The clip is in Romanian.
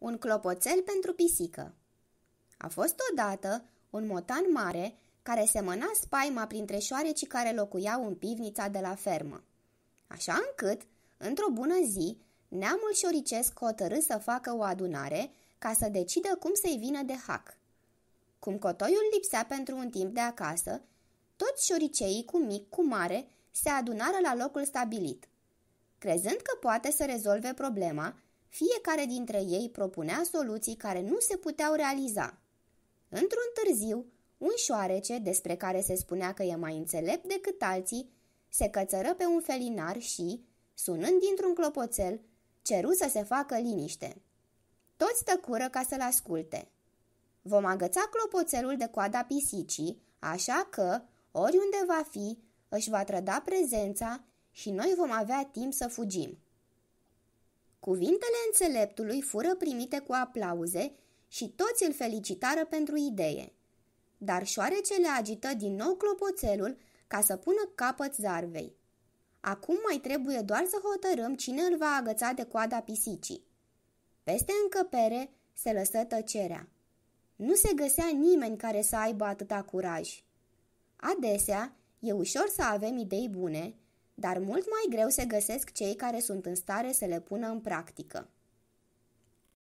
Un clopoțel pentru pisică A fost odată un motan mare care semăna spaima printre șoarecii care locuiau în pivnița de la fermă. Așa încât, într-o bună zi, neamul șoricesc hotărâ să facă o adunare ca să decidă cum să-i vină de hac. Cum cotoiul lipsea pentru un timp de acasă, toți șoriceii cu mic, cu mare, se adunară la locul stabilit. Crezând că poate să rezolve problema, fiecare dintre ei propunea soluții care nu se puteau realiza. Într-un târziu, un șoarece, despre care se spunea că e mai înțelept decât alții, se cățără pe un felinar și, sunând dintr-un clopoțel, ceru să se facă liniște. Toți tăcură ca să-l asculte. Vom agăța clopoțelul de coada pisicii, așa că, oriunde va fi, își va trăda prezența și noi vom avea timp să fugim. Cuvintele înțeleptului fură primite cu aplauze și toți îl felicitară pentru idee. Dar șoarecele agită din nou clopoțelul ca să pună capăt zarvei. Acum mai trebuie doar să hotărâm cine îl va agăța de coada pisicii. Peste încăpere se lăsă tăcerea. Nu se găsea nimeni care să aibă atâta curaj. Adesea e ușor să avem idei bune, dar mult mai greu se găsesc cei care sunt în stare să le pună în practică.